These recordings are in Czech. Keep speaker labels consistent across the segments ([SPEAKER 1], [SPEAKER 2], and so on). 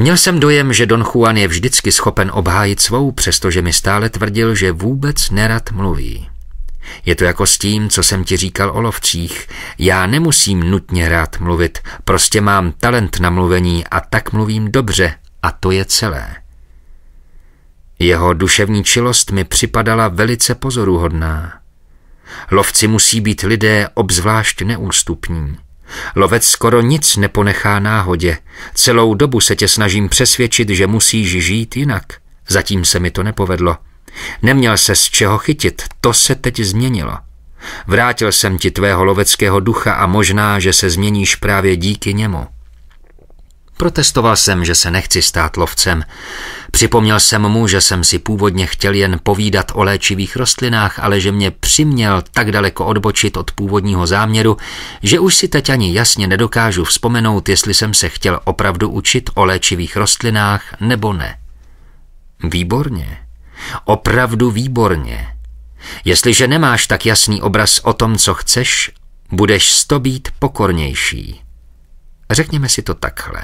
[SPEAKER 1] Měl jsem dojem, že Don Juan je vždycky schopen obhájit svou, přestože mi stále tvrdil, že vůbec nerad mluví. Je to jako s tím, co jsem ti říkal o lovcích. Já nemusím nutně rád mluvit, prostě mám talent na mluvení a tak mluvím dobře a to je celé. Jeho duševní čilost mi připadala velice pozoruhodná. Lovci musí být lidé obzvlášť neústupní. Lovec skoro nic neponechá náhodě. Celou dobu se tě snažím přesvědčit, že musíš žít jinak. Zatím se mi to nepovedlo. Neměl se z čeho chytit, to se teď změnilo. Vrátil jsem ti tvého loveckého ducha a možná, že se změníš právě díky němu. Protestoval jsem, že se nechci stát lovcem. Připomněl jsem mu, že jsem si původně chtěl jen povídat o léčivých rostlinách, ale že mě přiměl tak daleko odbočit od původního záměru, že už si teď ani jasně nedokážu vzpomenout, jestli jsem se chtěl opravdu učit o léčivých rostlinách nebo ne. Výborně. Opravdu výborně. Jestliže nemáš tak jasný obraz o tom, co chceš, budeš s to být pokornější. Řekněme si to takhle.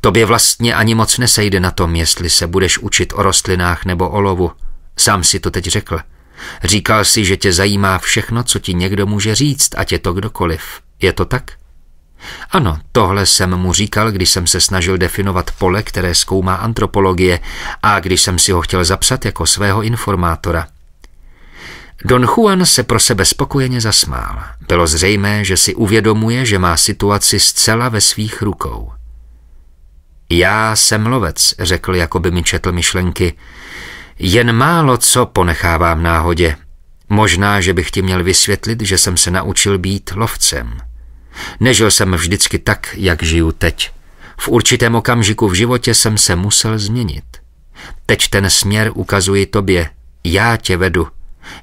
[SPEAKER 1] Tobě vlastně ani moc nesejde na tom, jestli se budeš učit o rostlinách nebo o lovu. Sám si to teď řekl. Říkal si, že tě zajímá všechno, co ti někdo může říct, ať je to kdokoliv. Je to tak? Ano, tohle jsem mu říkal, když jsem se snažil definovat pole, které zkoumá antropologie a když jsem si ho chtěl zapsat jako svého informátora. Don Juan se pro sebe spokojeně zasmál. Bylo zřejmé, že si uvědomuje, že má situaci zcela ve svých rukou. Já jsem lovec, řekl, jako by mi četl myšlenky. Jen málo co ponechávám náhodě. Možná, že bych ti měl vysvětlit, že jsem se naučil být lovcem. Nežil jsem vždycky tak, jak žiju teď. V určitém okamžiku v životě jsem se musel změnit. Teď ten směr ukazuji tobě. Já tě vedu.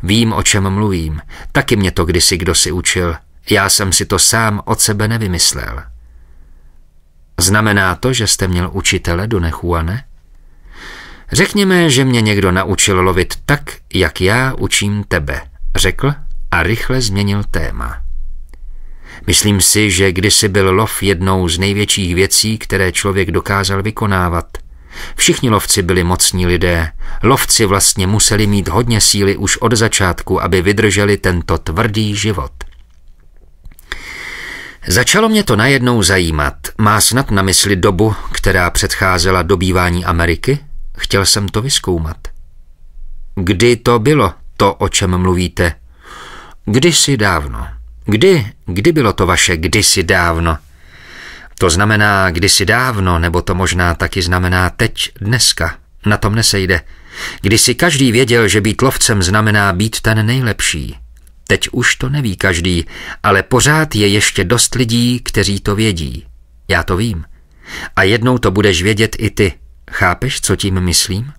[SPEAKER 1] Vím, o čem mluvím. Taky mě to kdysi kdo si učil. Já jsem si to sám od sebe nevymyslel. Znamená to, že jste měl učitele, Dune Juane? Řekněme, že mě někdo naučil lovit tak, jak já učím tebe, řekl a rychle změnil téma. Myslím si, že kdysi byl lov jednou z největších věcí, které člověk dokázal vykonávat. Všichni lovci byli mocní lidé. Lovci vlastně museli mít hodně síly už od začátku, aby vydrželi tento tvrdý život. Začalo mě to najednou zajímat. Má snad na mysli dobu, která předcházela dobývání Ameriky? Chtěl jsem to vyzkoumat. Kdy to bylo, to, o čem mluvíte? Kdysi dávno. Kdy? Kdy bylo to vaše kdysi dávno? To znamená kdysi dávno, nebo to možná taky znamená teď, dneska. Na tom nesejde. Kdysi každý věděl, že být lovcem znamená být ten nejlepší. Teď už to neví každý, ale pořád je ještě dost lidí, kteří to vědí. Já to vím. A jednou to budeš vědět i ty. Chápeš, co tím myslím?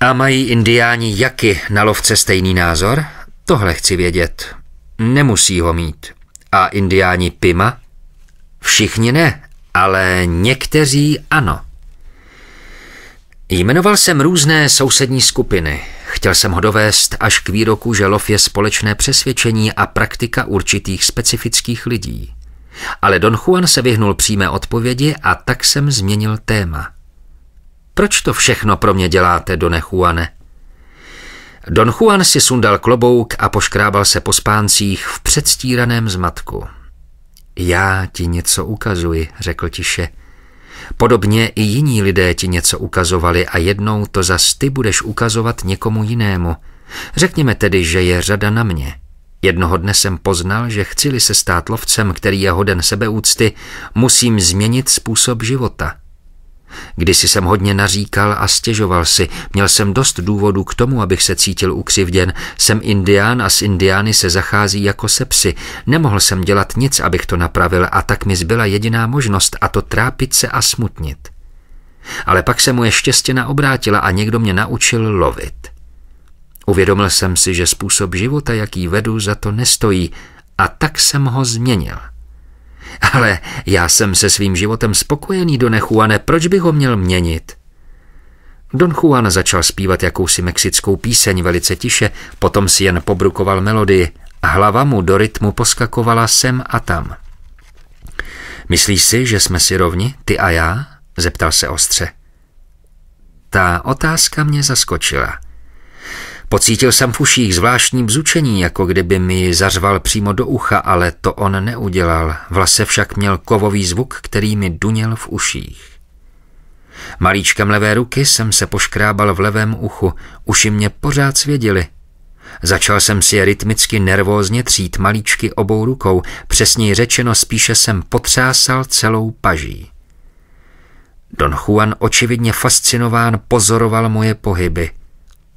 [SPEAKER 1] A mají indiáni jaky na lovce stejný názor? Tohle chci vědět. Nemusí ho mít. A indiáni Pima? Všichni ne, ale někteří ano. Jmenoval jsem různé sousední skupiny. Chtěl jsem ho dovést až k výroku, že lov je společné přesvědčení a praktika určitých specifických lidí. Ale Don Juan se vyhnul přímé odpovědi a tak jsem změnil téma. Proč to všechno pro mě děláte, Don Juane? Don Juan si sundal klobouk a poškrábal se po spáncích v předstíraném zmatku. Já ti něco ukazuji, řekl tiše. Podobně i jiní lidé ti něco ukazovali a jednou to zas ty budeš ukazovat někomu jinému. Řekněme tedy, že je řada na mě. Jednoho dne jsem poznal, že chci-li se stát lovcem, který je hoden sebeúcty, musím změnit způsob života – Kdysi jsem hodně naříkal a stěžoval si, měl jsem dost důvodů k tomu, abych se cítil ukřivděn. Jsem indián a s indiány se zachází jako se psy. Nemohl jsem dělat nic, abych to napravil a tak mi zbyla jediná možnost a to trápit se a smutnit. Ale pak se moje štěstěna obrátila a někdo mě naučil lovit. Uvědomil jsem si, že způsob života, jaký vedu, za to nestojí a tak jsem ho změnil. Ale já jsem se svým životem spokojený, Don Juane, proč bych ho měl měnit? Don Juan začal zpívat jakousi mexickou píseň velice tiše, potom si jen pobrukoval melodii hlava mu do rytmu poskakovala sem a tam. Myslíš si, že jsme si rovni, ty a já? zeptal se ostře. Ta otázka mě zaskočila – Pocítil jsem v uších zvláštní bzučení, jako kdyby mi zařval přímo do ucha, ale to on neudělal. Vlase však měl kovový zvuk, který mi duněl v uších. Malíčkem levé ruky jsem se poškrábal v levém uchu. Uši mě pořád svěděli. Začal jsem si je rytmicky nervózně třít malíčky obou rukou, přesněji řečeno spíše jsem potřásal celou paží. Don Juan očividně fascinován pozoroval moje pohyby.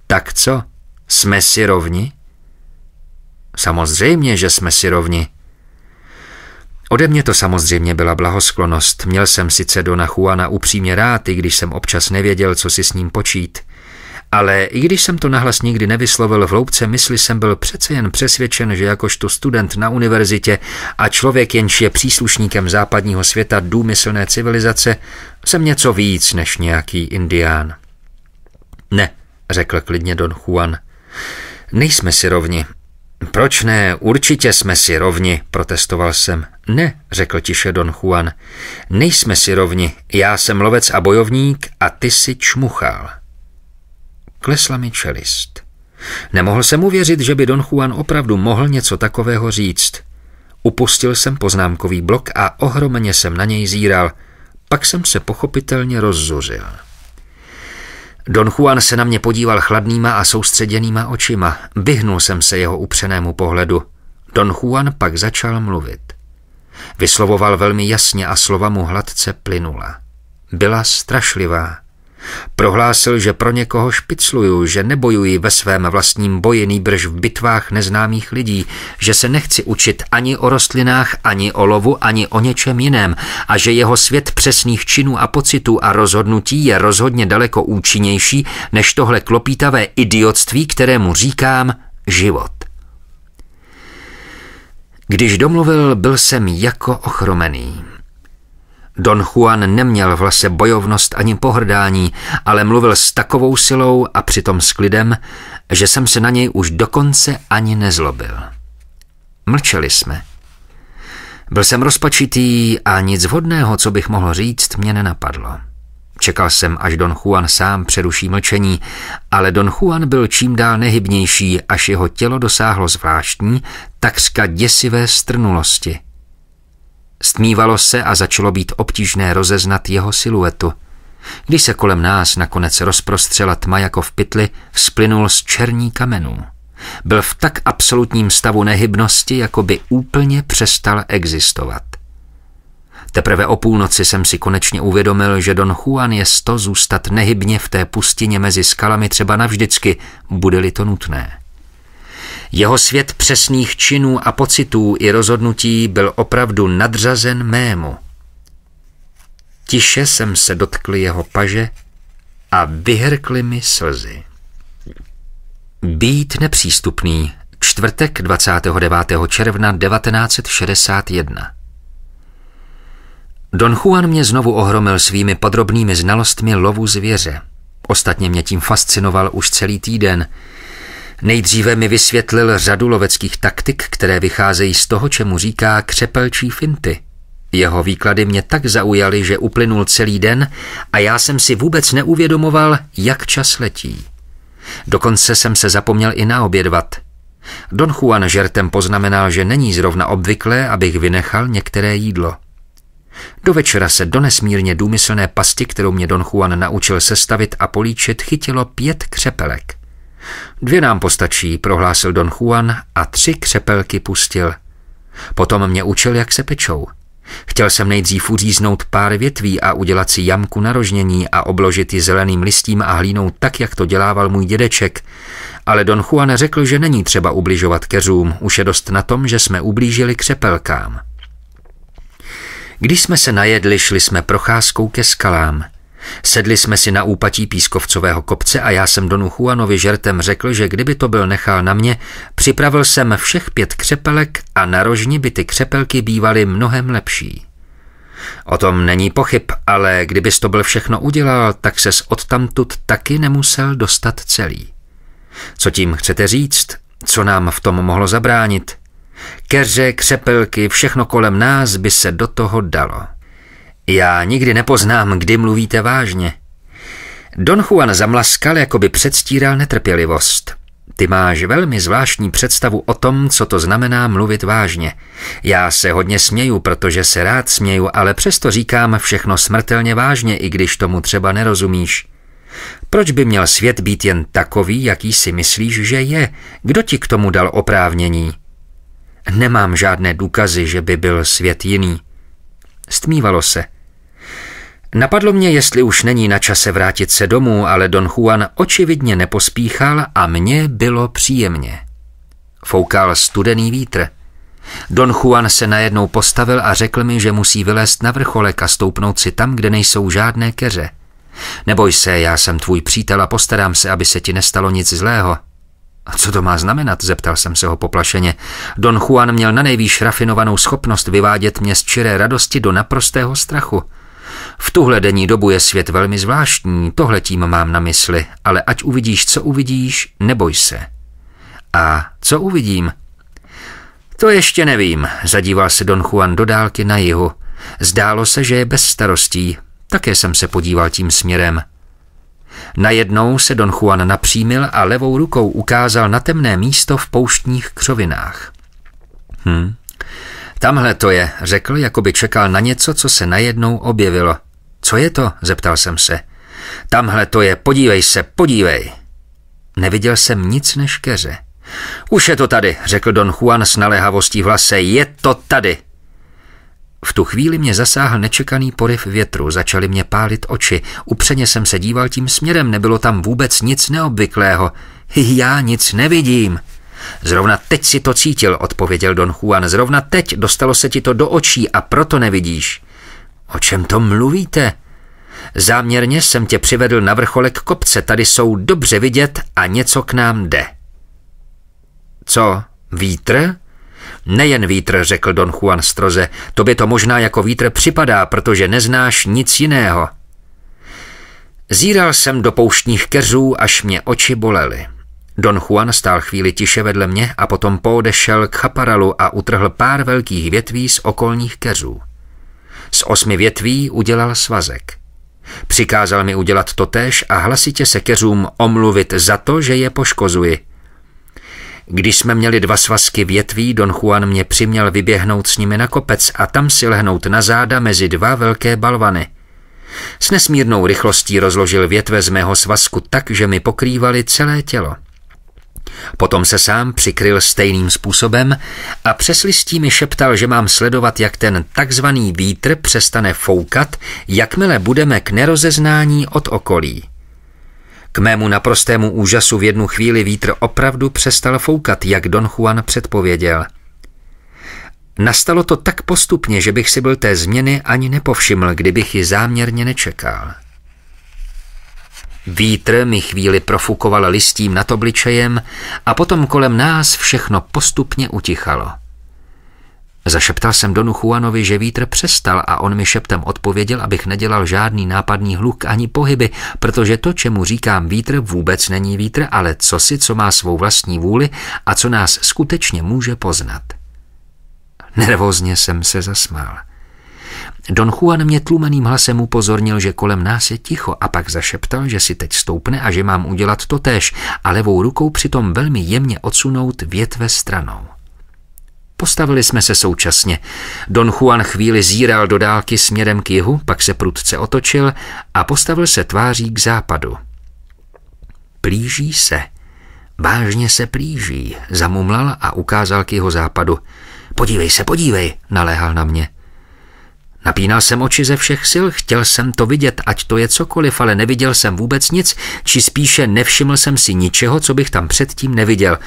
[SPEAKER 1] Tak co? Jsme si rovni? Samozřejmě, že jsme si rovni. Ode mě to samozřejmě byla blahosklonost. Měl jsem sice Dona Juana upřímně rád, i když jsem občas nevěděl, co si s ním počít. Ale i když jsem to nahlas nikdy nevyslovil, v hloubce mysli jsem byl přece jen přesvědčen, že jakožto student na univerzitě a člověk, jenž je příslušníkem západního světa důmyslné civilizace, jsem něco víc než nějaký indián. Ne, řekl klidně Don Juan – Nejsme si rovni. Proč ne, určitě jsme si rovni, protestoval jsem. Ne, řekl tiše Don Juan. Nejsme si rovni, já jsem lovec a bojovník a ty si čmuchal. Klesla mi čelist. Nemohl jsem uvěřit, že by Don Juan opravdu mohl něco takového říct. Upustil jsem poznámkový blok a ohromně jsem na něj zíral. Pak jsem se pochopitelně rozzuřil. Don Juan se na mě podíval chladnýma a soustředěnýma očima. Vyhnul jsem se jeho upřenému pohledu. Don Juan pak začal mluvit. Vyslovoval velmi jasně a slova mu hladce plynula. Byla strašlivá. Prohlásil, že pro někoho špicluju, že nebojuji ve svém vlastním boji, nýbrž v bitvách neznámých lidí, že se nechci učit ani o rostlinách, ani o lovu, ani o něčem jiném a že jeho svět přesných činů a pocitů a rozhodnutí je rozhodně daleko účinnější než tohle klopítavé idiotství, kterému říkám život. Když domluvil, byl jsem jako ochromený. Don Juan neměl v lese bojovnost ani pohrdání, ale mluvil s takovou silou a přitom s klidem, že jsem se na něj už dokonce ani nezlobil. Mlčeli jsme. Byl jsem rozpačitý a nic vhodného, co bych mohl říct, mě nenapadlo. Čekal jsem, až Don Juan sám přeruší mlčení, ale Don Juan byl čím dál nehybnější, až jeho tělo dosáhlo zvláštní, takřka děsivé strnulosti – Stmívalo se a začalo být obtížné rozeznat jeho siluetu. Když se kolem nás nakonec rozprostřela tma jako v pytli, vzplynul z černí kamenů. Byl v tak absolutním stavu nehybnosti, jako by úplně přestal existovat. Teprve o půlnoci jsem si konečně uvědomil, že Don Juan je sto zůstat nehybně v té pustině mezi skalami třeba navždycky, bude-li to nutné. Jeho svět přesných činů a pocitů i rozhodnutí byl opravdu nadřazen mému. Tiše jsem se dotkl jeho paže a vyhrkly mi slzy. Být nepřístupný, čtvrtek 29. června 1961. Don Juan mě znovu ohromil svými podrobnými znalostmi lovu zvěře. Ostatně mě tím fascinoval už celý týden – Nejdříve mi vysvětlil řadu loveckých taktik, které vycházejí z toho, čemu říká křepelčí finty. Jeho výklady mě tak zaujaly, že uplynul celý den a já jsem si vůbec neuvědomoval, jak čas letí. Dokonce jsem se zapomněl i na obědvat. Don Juan žertem poznamenal, že není zrovna obvyklé, abych vynechal některé jídlo. Do večera se do nesmírně důmyslné pasti, kterou mě Don Juan naučil sestavit a políčit, chytilo pět křepelek. Dvě nám postačí, prohlásil Don Juan a tři křepelky pustil. Potom mě učil, jak se pečou. Chtěl jsem nejdřív uříznout pár větví a udělat si jamku na rožnění a obložit ji zeleným listím a hlínou tak, jak to dělával můj dědeček. Ale Don Juan řekl, že není třeba ubližovat keřům, už je dost na tom, že jsme ublížili křepelkám. Když jsme se najedli, šli jsme procházkou ke skalám. Sedli jsme si na úpatí pískovcového kopce a já jsem Donu Juanovi žertem řekl, že kdyby to byl nechal na mě, připravil jsem všech pět křepelek a na rožni by ty křepelky bývaly mnohem lepší. O tom není pochyb, ale kdybys to byl všechno udělal, tak ses odtamtud taky nemusel dostat celý. Co tím chcete říct? Co nám v tom mohlo zabránit? Keře, křepelky, všechno kolem nás by se do toho dalo. Já nikdy nepoznám, kdy mluvíte vážně. Don Juan zamlaskal, jako by předstíral netrpělivost. Ty máš velmi zvláštní představu o tom, co to znamená mluvit vážně. Já se hodně směju, protože se rád směju, ale přesto říkám všechno smrtelně vážně, i když tomu třeba nerozumíš. Proč by měl svět být jen takový, jaký si myslíš, že je? Kdo ti k tomu dal oprávnění? Nemám žádné důkazy, že by byl svět jiný. Stmívalo se. Napadlo mě, jestli už není na čase vrátit se domů, ale Don Juan očividně nepospíchal a mně bylo příjemně. Foukal studený vítr. Don Juan se najednou postavil a řekl mi, že musí vylézt na vrcholek a stoupnout si tam, kde nejsou žádné keře. Neboj se, já jsem tvůj přítel a postarám se, aby se ti nestalo nic zlého. A Co to má znamenat, zeptal jsem se ho poplašeně. Don Juan měl na nejvýš rafinovanou schopnost vyvádět mě z čiré radosti do naprostého strachu – v tuhle denní dobu je svět velmi zvláštní, tohle tím mám na mysli, ale ať uvidíš, co uvidíš, neboj se. A co uvidím? To ještě nevím, zadíval se Don Juan do dálky na jihu. Zdálo se, že je bez starostí. Také jsem se podíval tím směrem. Najednou se Don Juan napřímil a levou rukou ukázal na temné místo v pouštních křovinách. Hm, Tamhle to je, řekl, jako by čekal na něco, co se najednou objevilo. Co je to? zeptal jsem se. Tamhle to je, podívej se, podívej. Neviděl jsem nic než keře. Už je to tady, řekl Don Juan s naléhavostí v hlase. Je to tady. V tu chvíli mě zasáhl nečekaný poryv větru, začaly mě pálit oči. Upřeně jsem se díval tím směrem, nebylo tam vůbec nic neobvyklého. Já nic nevidím. Zrovna teď si to cítil, odpověděl Don Juan. Zrovna teď dostalo se ti to do očí a proto nevidíš. O čem to mluvíte? Záměrně jsem tě přivedl na vrcholek kopce, tady jsou dobře vidět a něco k nám jde. Co, vítr? Nejen vítr, řekl Don Juan stroze, tobě to možná jako vítr připadá, protože neznáš nic jiného. Zíral jsem do pouštních keřů, až mě oči bolely. Don Juan stál chvíli tiše vedle mě a potom poodešel k chaparalu a utrhl pár velkých větví z okolních keřů. Z osmi větví udělal svazek. Přikázal mi udělat totéž a hlasitě se keřům omluvit za to, že je poškozuji. Když jsme měli dva svazky větví, Don Juan mě přiměl vyběhnout s nimi na kopec a tam si lehnout na záda mezi dva velké balvany. S nesmírnou rychlostí rozložil větve z mého svazku tak, že mi pokrývali celé tělo. Potom se sám přikryl stejným způsobem a přes listí mi šeptal, že mám sledovat, jak ten takzvaný vítr přestane foukat, jakmile budeme k nerozeznání od okolí. K mému naprostému úžasu v jednu chvíli vítr opravdu přestal foukat, jak Don Juan předpověděl. Nastalo to tak postupně, že bych si byl té změny ani nepovšiml, kdybych ji záměrně nečekal. Vítr mi chvíli profukoval listím nad obličejem a potom kolem nás všechno postupně utichalo. Zašeptal jsem Donu Juanovi, že vítr přestal a on mi šeptem odpověděl, abych nedělal žádný nápadný hluk ani pohyby, protože to, čemu říkám vítr, vůbec není vítr, ale co si, co má svou vlastní vůli a co nás skutečně může poznat. Nervózně jsem se zasmál. Don Juan mě tlumeným hlasem upozornil, že kolem nás je ticho a pak zašeptal, že si teď stoupne a že mám udělat to též a levou rukou přitom velmi jemně odsunout větve stranou. Postavili jsme se současně. Don Juan chvíli zíral do dálky směrem k jihu, pak se prudce otočil a postavil se tváří k západu. Plíží se. Vážně se plíží, zamumlal a ukázal k jeho západu. Podívej se, podívej, naléhal na mě. Napínal jsem oči ze všech sil, chtěl jsem to vidět, ať to je cokoliv, ale neviděl jsem vůbec nic, či spíše nevšiml jsem si ničeho, co bych tam předtím neviděl.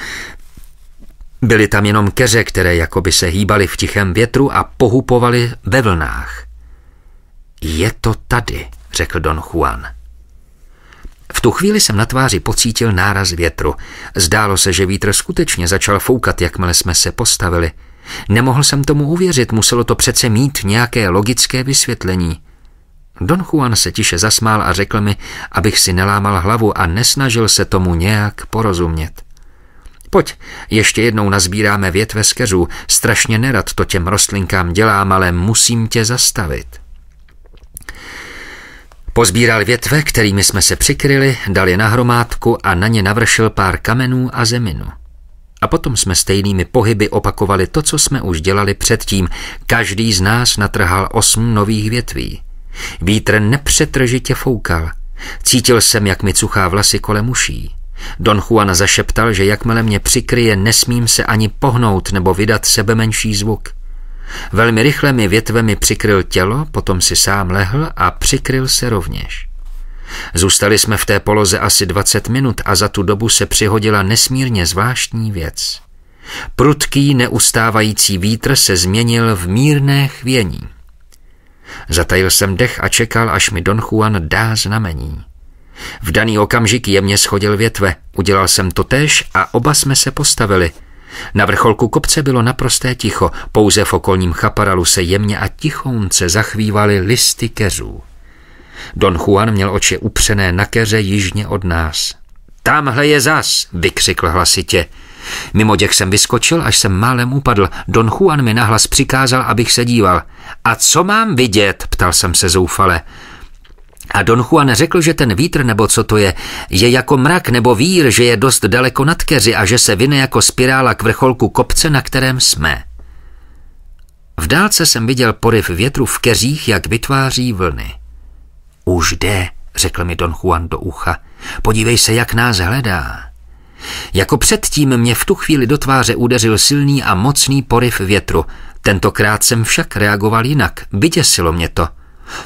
[SPEAKER 1] Byly tam jenom keře, které jakoby se hýbaly v tichém větru a pohupovaly ve vlnách. Je to tady, řekl Don Juan. V tu chvíli jsem na tváři pocítil náraz větru. Zdálo se, že vítr skutečně začal foukat, jakmile jsme se postavili – Nemohl jsem tomu uvěřit, muselo to přece mít nějaké logické vysvětlení. Don Juan se tiše zasmál a řekl mi, abych si nelámal hlavu a nesnažil se tomu nějak porozumět. Pojď, ještě jednou nazbíráme větve z keřů. Strašně nerad to těm rostlinkám dělám, ale musím tě zastavit. Pozbíral větve, kterými jsme se přikryli, dal je na hromádku a na ně navršil pár kamenů a zeminu a potom jsme stejnými pohyby opakovali to, co jsme už dělali předtím. Každý z nás natrhal osm nových větví. Vítr nepřetržitě foukal. Cítil jsem, jak mi cuchá vlasy kolem uší. Don Juan zašeptal, že jakmile mě přikryje, nesmím se ani pohnout nebo vydat sebe menší zvuk. Velmi rychle mi větvemi přikryl tělo, potom si sám lehl a přikryl se rovněž. Zůstali jsme v té poloze asi 20 minut a za tu dobu se přihodila nesmírně zvláštní věc. Prudký neustávající vítr se změnil v mírné chvění. Zatajil jsem dech a čekal, až mi Don Juan dá znamení. V daný okamžik jemně schodil větve, udělal jsem to též a oba jsme se postavili. Na vrcholku kopce bylo naprosté ticho, pouze v okolním chaparalu se jemně a tichounce zachvívaly listy keřů. Don Juan měl oči upřené na keře jižně od nás. Tamhle je zas, vykřikl hlasitě. Mimo děk jsem vyskočil, až jsem málem upadl. Don Juan mi nahlas přikázal, abych se díval. A co mám vidět? ptal jsem se zoufale. A Don Juan řekl, že ten vítr, nebo co to je, je jako mrak nebo vír, že je dost daleko nad keři a že se vyne jako spirála k vrcholku kopce, na kterém jsme. V dálce jsem viděl poryv větru v keřích, jak vytváří vlny. Už jde, řekl mi Don Juan do ucha. Podívej se, jak nás hledá. Jako předtím mě v tu chvíli do tváře udeřil silný a mocný poriv větru. Tentokrát jsem však reagoval jinak, vyděsilo mě to.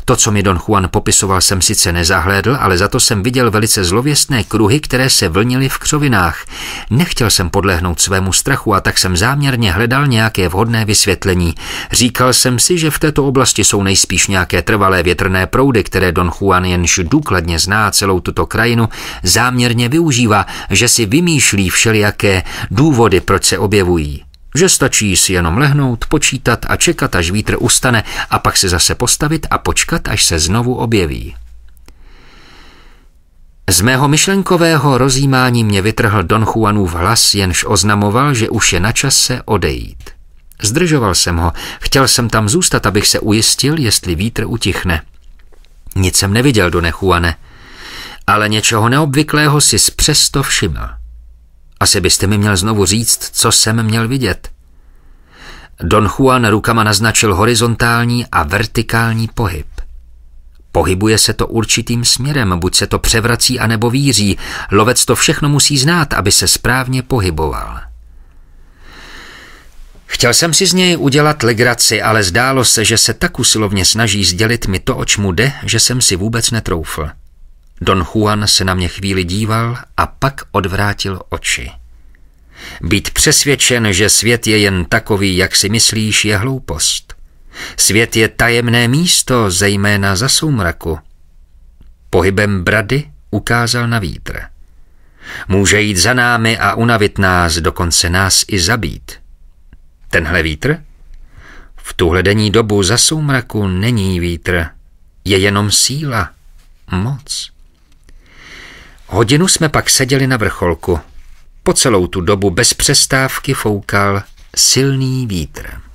[SPEAKER 1] To, co mi Don Juan popisoval, jsem sice nezahlédl, ale za to jsem viděl velice zlověstné kruhy, které se vlnily v křovinách. Nechtěl jsem podlehnout svému strachu a tak jsem záměrně hledal nějaké vhodné vysvětlení. Říkal jsem si, že v této oblasti jsou nejspíš nějaké trvalé větrné proudy, které Don Juan jenž důkladně zná celou tuto krajinu, záměrně využívá, že si vymýšlí všelijaké důvody, proč se objevují že stačí si jenom lehnout, počítat a čekat, až vítr ustane a pak se zase postavit a počkat, až se znovu objeví. Z mého myšlenkového rozjímání mě vytrhl Don Juanův hlas, jenž oznamoval, že už je na čase odejít. Zdržoval jsem ho, chtěl jsem tam zůstat, abych se ujistil, jestli vítr utichne. Nic jsem neviděl, Don Juane, ale něčeho neobvyklého si přesto všiml. Asi byste mi měl znovu říct, co jsem měl vidět. Don Juan rukama naznačil horizontální a vertikální pohyb. Pohybuje se to určitým směrem, buď se to převrací anebo víří. Lovec to všechno musí znát, aby se správně pohyboval. Chtěl jsem si z něj udělat legraci, ale zdálo se, že se tak usilovně snaží sdělit mi to, oč mu jde, že jsem si vůbec netroufl. Don Juan se na mě chvíli díval a pak odvrátil oči. Být přesvědčen, že svět je jen takový, jak si myslíš, je hloupost. Svět je tajemné místo, zejména za soumraku. Pohybem brady ukázal na vítr. Může jít za námi a unavit nás, dokonce nás i zabít. Tenhle vítr? V tuhle denní dobu za soumraku není vítr, je jenom síla, moc. Hodinu jsme pak seděli na vrcholku. Po celou tu dobu bez přestávky foukal silný vítr.